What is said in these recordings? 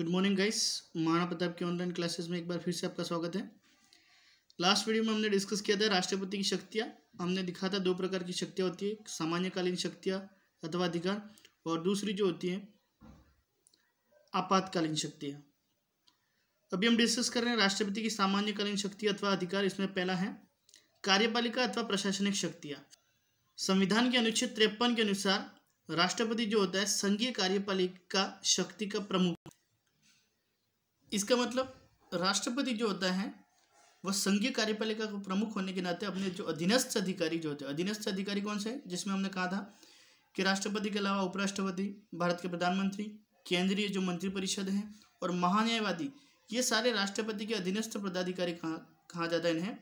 good morning guys Maharana Pratap की online classes में एक बार फिर से आपका स्वागत है लास्ट वीडियो में हमने डिस्कस किया था राष्ट्रपति की शक्तियाँ हमने दिखा था दो प्रकार की शक्तियाँ होती है सामान्यकालीन शक्तियाँ अथवा अधिकार और दूसरी जो होती है आपातकालीन शक्तियाँ अभी हम डिस्कस कर रहे हैं राष्ट्रपति की सामान्यकालीन शक्ति अथवा अधिकार इसमें पहला है कार्यपालिका अथवा प्रशासनिक शक्तियाँ संविधान के अनुच्छेद तिरपन के अनुसार राष्ट्रपति जो होता है संघीय कार्यपालिका शक्ति का प्रमुख इसका मतलब राष्ट्रपति जो होता है वह संघीय कार्यपालिका का प्रमुख होने के नाते अपने जो अधीनस्थ अधिकारी जो होते हैं अधीनस्थ अधिकारी कौन से जिसमें हमने कहा था कि राष्ट्रपति के अलावा उपराष्ट्रपति भारत के प्रधानमंत्री केंद्रीय जो मंत्रिपरिषद हैं और महान्यायवादी ये सारे राष्ट्रपति के अधीनस्थ पदाधिकारी कहा कहा जाता है इन्हें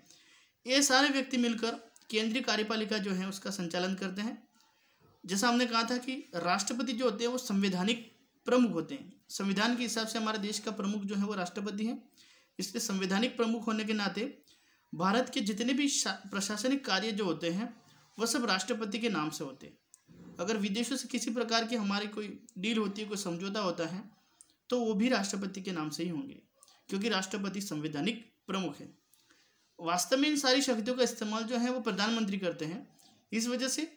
ये सारे व्यक्ति मिलकर केंद्रीय कार्यपालिका जो है उसका संचालन करते हैं जैसा हमने कहा था कि राष्ट्रपति जो होते हैं वो संवैधानिक प्रमुख होते हैं संविधान के हिसाब से हमारे देश का प्रमुख जो है वो राष्ट्रपति है इसलिए संवैधानिक प्रमुख होने के नाते भारत के जितने भी प्रशासनिक कार्य जो होते हैं वह सब राष्ट्रपति के नाम से होते हैं अगर विदेशों से किसी प्रकार की हमारी कोई डील होती है कोई समझौता होता है तो वो भी राष्ट्रपति के नाम से ही होंगे क्योंकि राष्ट्रपति संवैधानिक प्रमुख है वास्तव में इन सारी शक्तियों का इस्तेमाल जो है वो प्रधानमंत्री करते हैं इस वजह से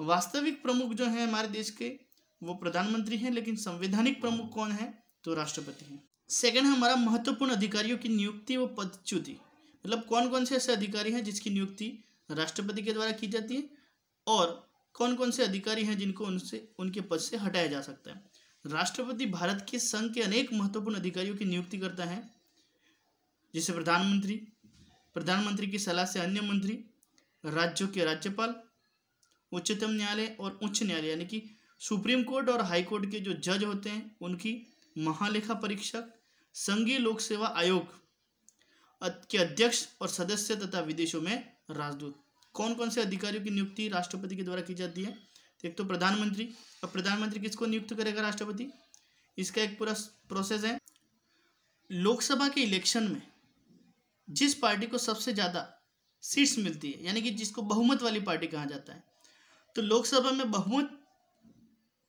वास्तविक प्रमुख जो हैं हमारे देश के वो प्रधानमंत्री हैं लेकिन संवैधानिक प्रमुख कौन है तो राष्ट्रपति हैं सेकंड है हमारा महत्वपूर्ण अधिकारियों की नियुक्ति व पदच्युति मतलब कौन कौन से ऐसे अधिकारी हैं जिसकी नियुक्ति राष्ट्रपति के द्वारा की जाती है और कौन कौन से अधिकारी हैं जिनको उनसे उनके पद से हटाया जा सकता है राष्ट्रपति भारत के संघ के अनेक महत्वपूर्ण अधिकारियों की नियुक्ति करता है जिसे प्रधानमंत्री प्रधानमंत्री की सलाह से अन्य मंत्री राज्यों के राज्यपाल उच्चतम न्यायालय और उच्च न्यायालय यानी कि सुप्रीम कोर्ट और हाई कोर्ट के जो जज होते हैं उनकी महालेखा परीक्षक संघीय लोक सेवा आयोग के अध्यक्ष और सदस्य तथा विदेशों में राजदूत कौन कौन से अधिकारियों की नियुक्ति राष्ट्रपति के द्वारा की जाती है एक तो प्रधानमंत्री अब प्रधानमंत्री किसको नियुक्त करेगा राष्ट्रपति इसका एक पूरा प्रोसेस है लोकसभा के इलेक्शन में जिस पार्टी को सबसे ज़्यादा सीट्स मिलती है यानी कि जिसको बहुमत वाली पार्टी कहा जाता है तो लोकसभा में बहुमत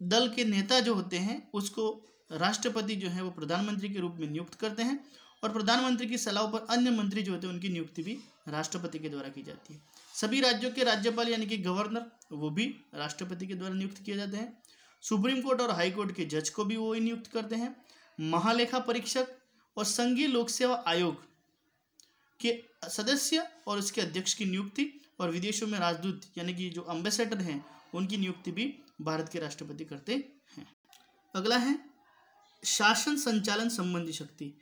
दल के नेता जो होते हैं उसको राष्ट्रपति जो है वो प्रधानमंत्री के रूप में नियुक्त करते हैं और प्रधानमंत्री की सलाह पर अन्य मंत्री जो होते हैं उनकी नियुक्ति भी राष्ट्रपति के द्वारा की जाती है सभी राज्यों के राज्यपाल यानी कि गवर्नर वो भी राष्ट्रपति के द्वारा नियुक्त किए जाते हैं सुप्रीम कोर्ट और हाई कोर्ट के जज को भी वो ही नियुक्त करते हैं महालेखा परीक्षक और संघीय लोक सेवा आयोग के सदस्य और उसके अध्यक्ष की नियुक्ति और विदेशों में राजदूत यानी कि जो अम्बेसडर हैं उनकी नियुक्ति भी भारत के राष्ट्रपति करते हैं अगला है शासन संचालन संबंधी शक्ति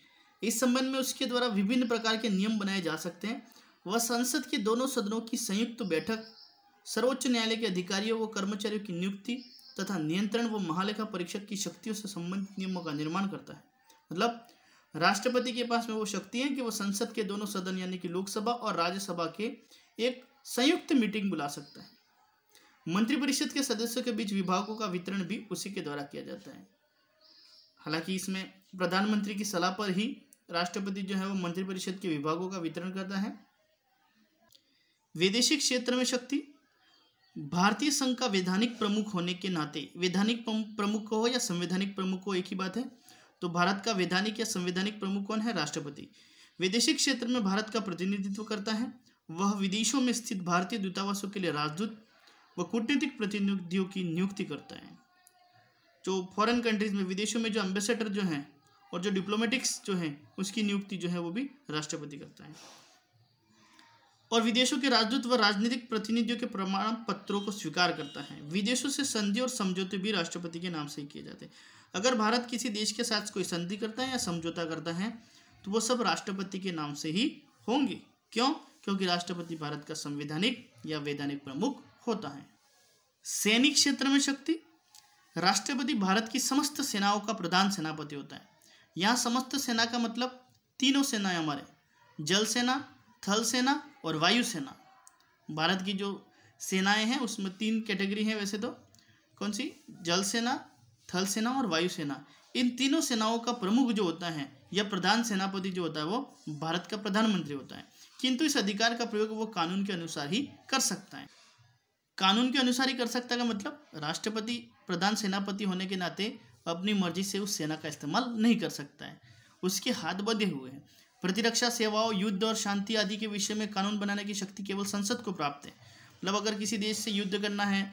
इस संबंध में उसके द्वारा विभिन्न प्रकार के नियम बनाए जा सकते हैं वह संसद के दोनों सदनों की संयुक्त बैठक सर्वोच्च न्यायालय के अधिकारियों व कर्मचारियों की नियुक्ति तथा नियंत्रण व महालेखा परीक्षक की शक्तियों से संबंधित नियमों का निर्माण करता है मतलब राष्ट्रपति के पास में वो शक्ति है कि वो संसद के दोनों सदन यानी कि लोकसभा और राज्यसभा के एक संयुक्त मीटिंग बुला सकता है मंत्रिपरिषद के सदस्यों के बीच विभागों का वितरण भी उसी के द्वारा किया जाता है हालांकि इसमें प्रधानमंत्री की सलाह पर ही राष्ट्रपति जो है वो मंत्रिपरिषद के विभागों का वितरण करता है वैदेशिक क्षेत्र में शक्ति भारतीय संघ का वैधानिक प्रमुख होने के नाते वैधानिक प्रमुख हो या संवैधानिक प्रमुख हो एक ही बात है तो भारत का वैधानिक या संवैधानिक प्रमुख कौन है राष्ट्रपति वैदेशिक क्षेत्र में भारत का प्रतिनिधित्व करता है वह विदेशों में स्थित भारतीय दूतावासों के लिए राजदूत व कूटनीतिक प्रतिनिधियों की नियुक्ति करता है जो फॉरेन कंट्रीज में विदेशों में जो एम्बेसडर जो हैं और जो डिप्लोमेटिक्स जो हैं उसकी नियुक्ति जो है वो भी राष्ट्रपति करता है और विदेशों के राजदूत व राजनीतिक प्रतिनिधियों के प्रमाण पत्रों को स्वीकार करता है विदेशों से संधि और समझौते भी राष्ट्रपति के नाम से ही किए जाते हैं अगर भारत किसी देश के साथ कोई संधि करता है या समझौता करता है तो वो सब राष्ट्रपति के नाम से ही होंगे क्यों क्योंकि राष्ट्रपति भारत का संवैधानिक या वैधानिक प्रमुख होता है सैनिक क्षेत्र में शक्ति राष्ट्रपति भारत की समस्त सेनाओं का प्रधान सेनापति होता है यहाँ समस्त सेना का मतलब तीनों सेनाएं हमारे जल सेना थल सेना और वायु सेना भारत की जो सेनाएं हैं उसमें तीन कैटेगरी हैं वैसे तो कौन सी जल सेना थल सेना और वायु सेना इन तीनों सेनाओं का प्रमुख जो होता है या प्रधान सेनापति जो होता है वो भारत का प्रधानमंत्री होता है किंतु इस अधिकार का प्रयोग वो कानून के अनुसार ही कर सकता है कानून के अनुसार ही कर सकता है का मतलब राष्ट्रपति प्रधान सेनापति होने के नाते अपनी मर्जी से उस सेना का इस्तेमाल नहीं कर सकता है उसके हाथ बंधे हुए हैं प्रतिरक्षा सेवाओं युद्ध और शांति आदि के विषय में कानून बनाने की शक्ति केवल संसद को प्राप्त है मतलब अगर किसी देश से युद्ध करना है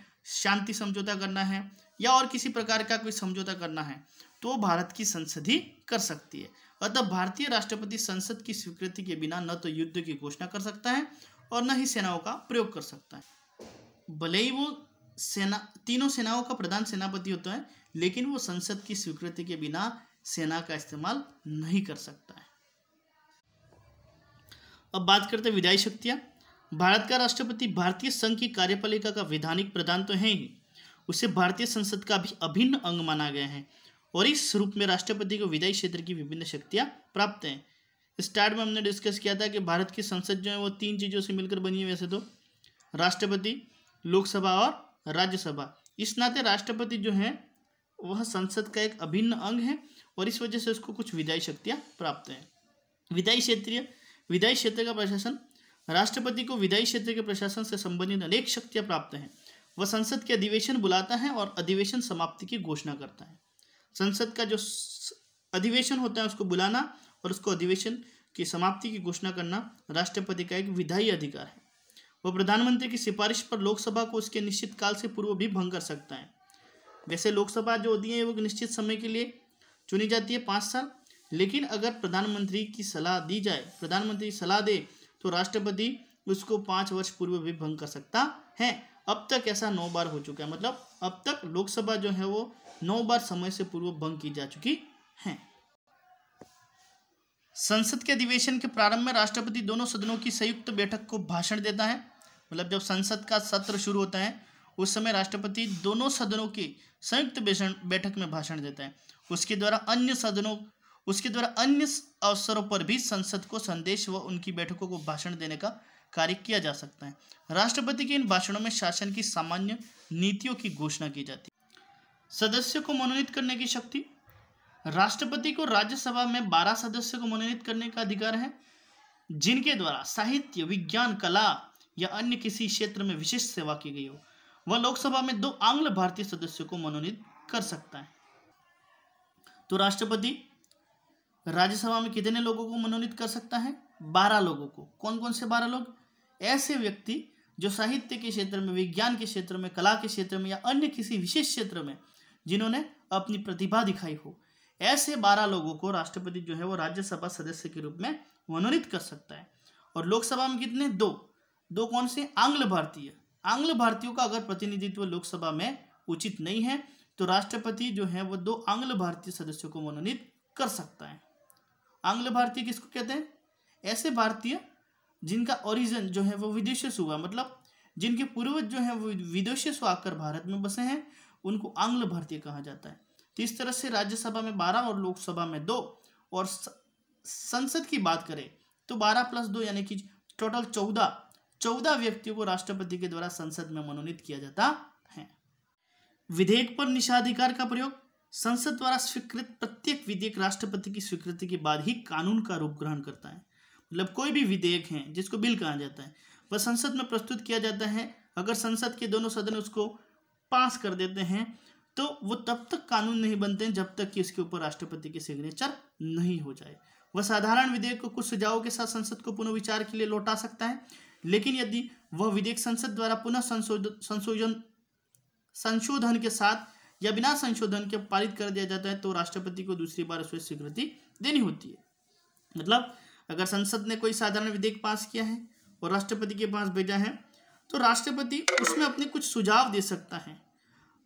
शांति समझौता करना है या और किसी प्रकार का कोई समझौता करना है तो भारत की संसद ही कर सकती है अतः भारतीय राष्ट्रपति संसद की स्वीकृति के बिना न तो युद्ध की घोषणा कर सकता है और न ही सेनाओं का प्रयोग कर सकता है भले ही वो सेना तीनों सेनाओं का प्रधान सेनापति होता है लेकिन वो संसद की स्वीकृति के बिना सेना का इस्तेमाल नहीं कर सकता है अब बात करते हैं विधायी शक्तियां भारत का राष्ट्रपति भारतीय संघ की कार्यपालिका का वैधानिक प्रधान तो है ही उसे भारतीय संसद का भी अभिन्न अंग माना गया है और इस रूप में राष्ट्रपति को विधायी क्षेत्र की विभिन्न शक्तियाँ प्राप्त हैं स्टार्ट में हमने डिस्कस किया था कि भारत की संसद जो है वो तीन चीज़ों से मिलकर बनी है वैसे तो राष्ट्रपति लोकसभा और राज्यसभा इस नाते राष्ट्रपति जो है वह संसद का एक अभिन्न अंग है और इस वजह से उसको कुछ विधायी शक्तियाँ प्राप्त हैं विधायी क्षेत्रीय विधायी क्षेत्र का प्रशासन राष्ट्रपति को विधायी क्षेत्र के प्रशासन से संबंधित अनेक शक्तियाँ प्राप्त हैं वह संसद के अधिवेशन बुलाता है और अधिवेशन समाप्ति की घोषणा करता है संसद का जो अधिवेशन होता है उसको बुलाना और उसको अधिवेशन की समाप्ति की घोषणा करना राष्ट्रपति का एक विधायी अधिकार है वह प्रधानमंत्री की सिफारिश पर लोकसभा को उसके निश्चित काल से पूर्व भी भंग कर सकता है वैसे लोकसभा जो होती है वो निश्चित समय के लिए चुनी जाती है पाँच साल लेकिन अगर प्रधानमंत्री की सलाह दी जाए प्रधानमंत्री सलाह दे तो राष्ट्रपति उसको पाँच वर्ष पूर्व भी भंग कर सकता है अब तक ऐसा नौ बार हो चुका है मतलब अब तक लोकसभा जो है वो नौ बार समय से पूर्व भंग की जा चुकी है संसद के अधिवेशन के प्रारंभ में राष्ट्रपति दोनों सदनों की संयुक्त बैठक को भाषण देता है मतलब जब संसद का सत्र शुरू होता है उस समय राष्ट्रपति दोनों सदनों की संयुक्त बैठक में भाषण देता है उसके द्वारा अन्य सदनों उसके द्वारा अन्य अवसरों पर भी संसद को संदेश व उनकी बैठकों को भाषण देने का कार्य किया जा सकता है राष्ट्रपति के इन भाषणों में शासन की सामान्य नीतियों की घोषणा की जाती सदस्यों को मनोनीत करने की शक्ति राष्ट्रपति को राज्यसभा में बारह सदस्यों को मनोनीत करने का अधिकार है जिनके द्वारा साहित्य विज्ञान कला या अन्य किसी क्षेत्र में विशेष सेवा की गई हो वह लोकसभा में दो आंग्ल भारतीय सदस्यों को मनोनीत कर सकता है तो राष्ट्रपति राज्यसभा में कितने लोगों को मनोनीत कर सकता है बारह लोगों को कौन कौन से बारह लोग ऐसे व्यक्ति जो साहित्य के क्षेत्र में विज्ञान के क्षेत्र में कला के क्षेत्र में या अन्य किसी विशेष क्षेत्र में जिन्होंने अपनी प्रतिभा दिखाई हो ऐसे बारह लोगों को राष्ट्रपति जो है वो राज्यसभा सदस्य के रूप में मनोनीत कर सकता है और लोकसभा में कितने दो दो कौन से आंग्ल भारतीय आंग्ल भारतीयों का अगर प्रतिनिधित्व लोकसभा में उचित नहीं है तो राष्ट्रपति जो है वो दो आंग्ल भारतीय सदस्यों को मनोनीत कर सकता है आंग्ल भारतीय किसको कहते हैं ऐसे भारतीय जिनका ओरिजिन जो है वो विदेश से हुआ मतलब जिनके पूर्वज जो है वो विदेश से आकर भारत में बसे हैं उनको आंग्ल भारतीय कहा जाता है तो इस तरह से राज्यसभा में बारह और लोकसभा में दो और संसद की बात करें तो बारह प्लस दो यानी कि टोटल चौदह चौदह व्यक्तियों को राष्ट्रपति के द्वारा संसद में मनोनीत किया जाता है विधेयक पर निषाधिकार का प्रयोग संसद द्वारा स्वीकृत प्रत्येक विधेयक राष्ट्रपति की स्वीकृति के बाद ही कानून का रूप ग्रहण करता है मतलब कोई भी विधेयक है जिसको बिल कहा जाता है वह संसद में प्रस्तुत किया जाता है अगर संसद के दोनों सदन उसको पास कर देते हैं तो वो तब तक कानून नहीं बनते हैं जब तक कि उसके ऊपर राष्ट्रपति की सिग्नेचर नहीं हो जाए वह साधारण विधेयक को कुछ सुझावों के साथ संसद को पुनर्विचार के लिए लौटा सकता है लेकिन यदि वह विधेयक संसद द्वारा पुनः संशोधन संशोधन के साथ या बिना संशोधन के पारित कर दिया जाता है तो राष्ट्रपति को दूसरी बार उसमें स्वीकृति देनी होती है मतलब अगर संसद ने कोई साधारण विधेयक पास किया है और राष्ट्रपति के पास भेजा है तो राष्ट्रपति उसमें अपने कुछ सुझाव दे सकता है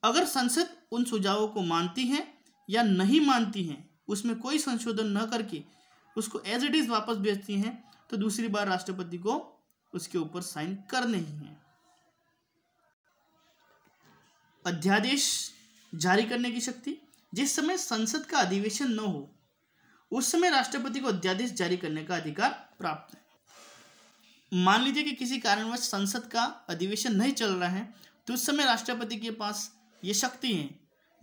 अगर संसद उन सुझावों को मानती है या नहीं मानती है उसमें कोई संशोधन न करके उसको एज इट इज़ वापस भेजती हैं तो दूसरी बार राष्ट्रपति को उसके ऊपर साइन करने ही है अध्यादेश जारी करने की शक्ति जिस समय संसद का अधिवेशन न हो उस समय राष्ट्रपति को अध्यादेश जारी करने का अधिकार प्राप्त है मान लीजिए कि किसी कारणवश संसद का अधिवेशन नहीं चल रहा है तो उस समय राष्ट्रपति के पास ये शक्ति है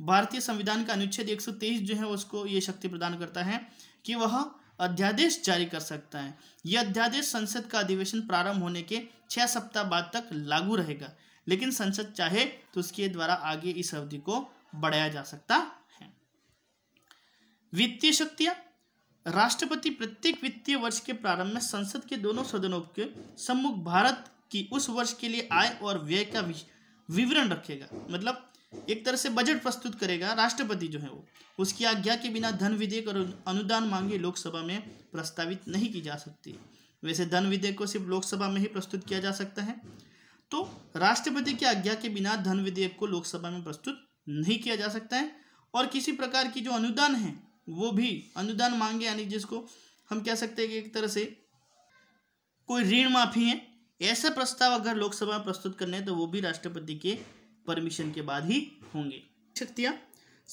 भारतीय संविधान का अनुच्छेद 123 जो है उसको ये शक्ति प्रदान करता है कि वह अध्यादेश जारी कर सकता है यह अध्यादेश संसद का अधिवेशन प्रारंभ होने के छह सप्ताह बाद तक लागू रहेगा लेकिन संसद चाहे तो उसके द्वारा आगे इस अवधि को बढ़ाया जा सकता है वित्तीय शक्तियां राष्ट्रपति प्रत्येक वित्तीय वर्ष के प्रारंभ में संसद के दोनों सदनों के सम्मुख भारत की उस वर्ष के लिए आय और व्यय का विवरण रखेगा मतलब एक तरह से बजट प्रस्तुत करेगा राष्ट्रपति जो है वो उसकी आज्ञा के बिना धन विधेयक और अनुदान मांगे लोकसभा में प्रस्तावित नहीं की जा सकती वैसे धन विधेयक को सिर्फ लोकसभा में ही प्रस्तुत किया जा सकता है तो राष्ट्रपति की आज्ञा के बिना धन विधेयक को लोकसभा में प्रस्तुत नहीं किया जा सकता है और किसी प्रकार की जो अनुदान है वो भी अनुदान मांगे यानी जिसको हम कह सकते हैं कि एक तरह से कोई ऋण माफी है ऐसे प्रस्ताव अगर लोकसभा में प्रस्तुत करने हैं तो वो भी राष्ट्रपति के परमिशन के बाद ही होंगे शक्तियाँ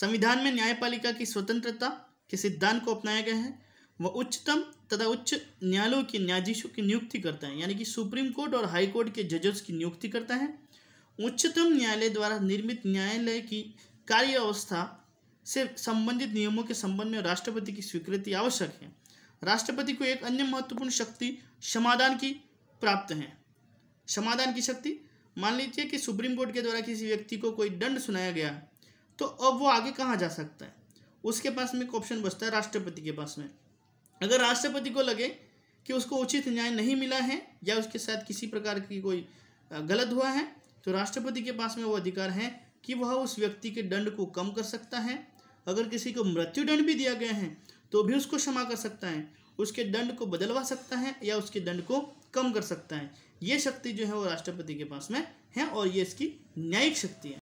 संविधान में न्यायपालिका की स्वतंत्रता के सिद्धांत को अपनाया गया है वह उच्चतम तथा उच्च न्यायालयों के न्यायाधीशों की नियुक्ति करता है यानी कि सुप्रीम कोर्ट और हाई कोर्ट के जजेस की नियुक्ति करता है उच्चतम न्यायालय द्वारा निर्मित न्यायालय की कार्य अवस्था से संबंधित नियमों के संबंध में राष्ट्रपति की स्वीकृति आवश्यक है राष्ट्रपति को एक अन्य महत्वपूर्ण शक्ति समाधान की प्राप्त है समाधान की शक्ति मान लीजिए कि सुप्रीम कोर्ट के द्वारा किसी व्यक्ति को कोई दंड सुनाया गया तो अब वो आगे कहाँ जा सकता है उसके पास में एक ऑप्शन बचता है राष्ट्रपति के पास में अगर राष्ट्रपति को लगे कि उसको उचित न्याय नहीं मिला है या उसके साथ किसी प्रकार की कोई गलत हुआ है तो राष्ट्रपति के पास में वो अधिकार है कि वह उस व्यक्ति के दंड को कम कर सकता है अगर किसी को मृत्यु दंड भी दिया गया है तो भी उसको क्षमा कर सकता है उसके दंड को बदलवा सकता है या उसके दंड को कम कर सकता है ये शक्ति जो है वो राष्ट्रपति के पास में है और ये इसकी न्यायिक शक्ति है